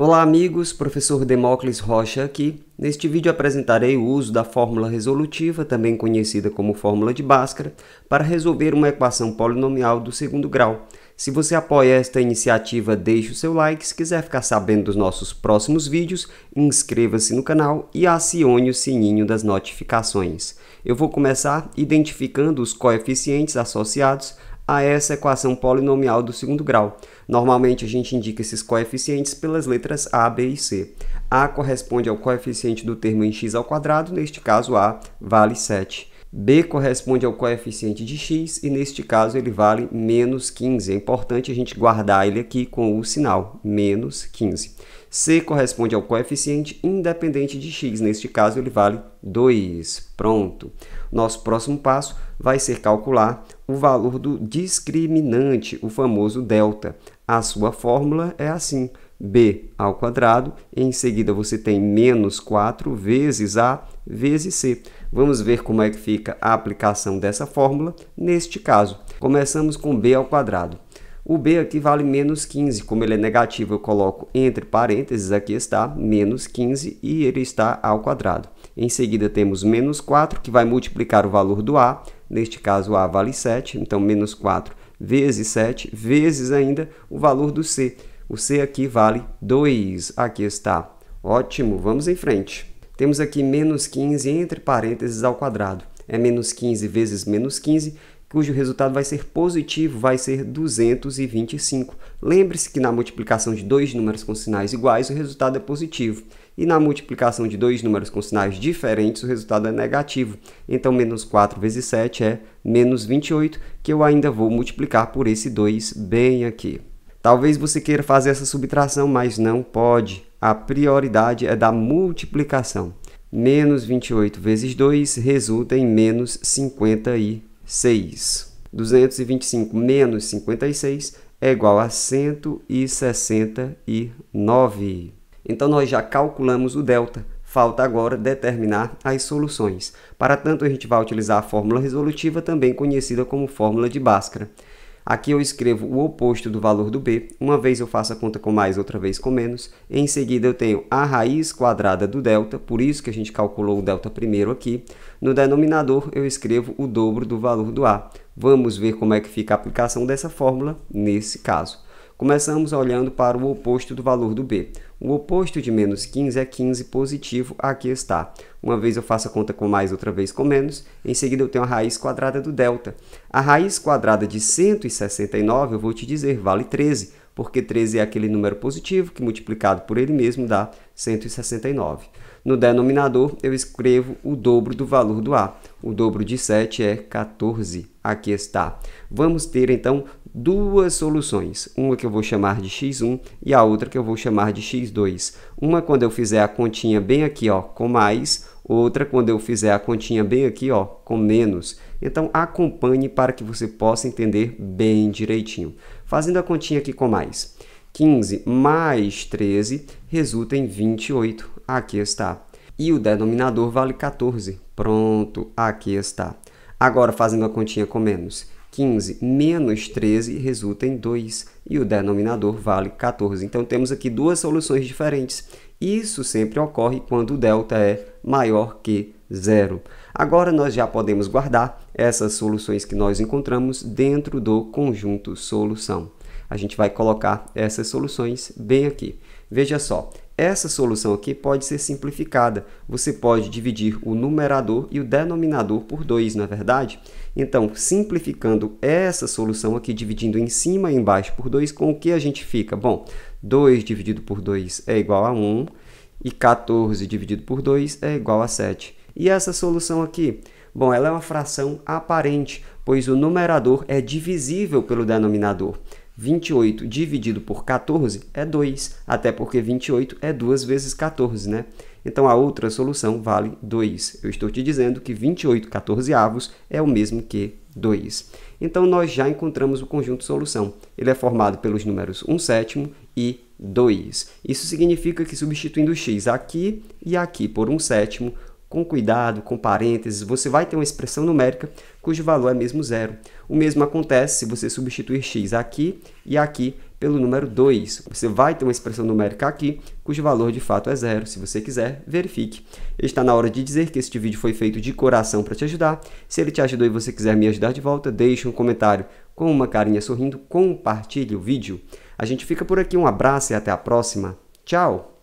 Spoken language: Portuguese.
Olá amigos, professor Demócles Rocha aqui. Neste vídeo apresentarei o uso da fórmula resolutiva, também conhecida como fórmula de Bhaskara, para resolver uma equação polinomial do segundo grau. Se você apoia esta iniciativa, deixe o seu like. Se quiser ficar sabendo dos nossos próximos vídeos, inscreva-se no canal e acione o sininho das notificações. Eu vou começar identificando os coeficientes associados a essa equação polinomial do segundo grau. Normalmente a gente indica esses coeficientes pelas letras A, B e C. A corresponde ao coeficiente do termo em x ao quadrado, neste caso A vale 7. B corresponde ao coeficiente de x e neste caso ele vale menos 15. É importante a gente guardar ele aqui com o sinal, menos 15. C corresponde ao coeficiente independente de x, neste caso ele vale 2. Pronto. Nosso próximo passo vai ser calcular o valor do discriminante, o famoso delta. A sua fórmula é assim, b ao quadrado, em seguida você tem menos 4 vezes a vezes c. Vamos ver como é que fica a aplicação dessa fórmula neste caso. Começamos com b ao quadrado. O b aqui vale menos 15, como ele é negativo eu coloco entre parênteses, aqui está, menos 15 e ele está ao quadrado. Em seguida temos menos 4, que vai multiplicar o valor do a, neste caso a vale 7, então menos 4 vezes 7, vezes ainda o valor do c. O c aqui vale 2, aqui está. Ótimo, vamos em frente. Temos aqui menos 15 entre parênteses ao quadrado. É menos 15 vezes menos 15, cujo resultado vai ser positivo, vai ser 225. Lembre-se que na multiplicação de dois números com sinais iguais, o resultado é positivo. E na multiplicação de dois números com sinais diferentes, o resultado é negativo. Então, menos 4 vezes 7 é menos 28, que eu ainda vou multiplicar por esse 2 bem aqui. Talvez você queira fazer essa subtração, mas não pode a prioridade é da multiplicação. Menos 28 vezes 2 resulta em menos 56. 225 menos 56 é igual a 169. Então, nós já calculamos o delta. Falta agora determinar as soluções. Para tanto, a gente vai utilizar a fórmula resolutiva, também conhecida como fórmula de Bhaskara. Aqui eu escrevo o oposto do valor do b, uma vez eu faço a conta com mais, outra vez com menos. Em seguida eu tenho a raiz quadrada do delta, por isso que a gente calculou o delta primeiro aqui. No denominador eu escrevo o dobro do valor do a. Vamos ver como é que fica a aplicação dessa fórmula nesse caso. Começamos olhando para o oposto do valor do B. O oposto de menos 15 é 15 positivo, aqui está. Uma vez eu faço a conta com mais, outra vez com menos. Em seguida eu tenho a raiz quadrada do delta. A raiz quadrada de 169, eu vou te dizer, vale 13, porque 13 é aquele número positivo que multiplicado por ele mesmo dá 169. No denominador, eu escrevo o dobro do valor do A. O dobro de 7 é 14. Aqui está. Vamos ter, então, duas soluções, uma que eu vou chamar de x1 e a outra que eu vou chamar de x2. Uma quando eu fizer a continha bem aqui, ó, com mais, outra quando eu fizer a continha bem aqui, ó, com menos. Então acompanhe para que você possa entender bem direitinho. Fazendo a continha aqui com mais, 15 mais 13 resulta em 28. Aqui está. E o denominador vale 14. Pronto, aqui está. Agora fazendo a continha com menos. 15 menos 13 resulta em 2 e o denominador vale 14. Então temos aqui duas soluções diferentes. Isso sempre ocorre quando o delta é maior que zero. Agora nós já podemos guardar essas soluções que nós encontramos dentro do conjunto solução. A gente vai colocar essas soluções bem aqui. Veja só, essa solução aqui pode ser simplificada. Você pode dividir o numerador e o denominador por 2, não é verdade? Então, simplificando essa solução aqui, dividindo em cima e embaixo por 2, com o que a gente fica? Bom, 2 dividido por 2 é igual a 1 e 14 dividido por 2 é igual a 7. E essa solução aqui? Bom, ela é uma fração aparente, pois o numerador é divisível pelo denominador. 28 dividido por 14 é 2, até porque 28 é 2 vezes 14, né? Então a outra solução vale 2. Eu estou te dizendo que 28 quatorzeavos é o mesmo que 2. Então nós já encontramos o conjunto solução. Ele é formado pelos números 1 sétimo e 2. Isso significa que substituindo x aqui e aqui por 1 sétimo, com cuidado, com parênteses, você vai ter uma expressão numérica cujo valor é mesmo zero. O mesmo acontece se você substituir x aqui e aqui pelo número 2. Você vai ter uma expressão numérica aqui cujo valor de fato é zero. Se você quiser, verifique. Está na hora de dizer que este vídeo foi feito de coração para te ajudar. Se ele te ajudou e você quiser me ajudar de volta, deixe um comentário com uma carinha sorrindo, compartilhe o vídeo. A gente fica por aqui, um abraço e até a próxima. Tchau!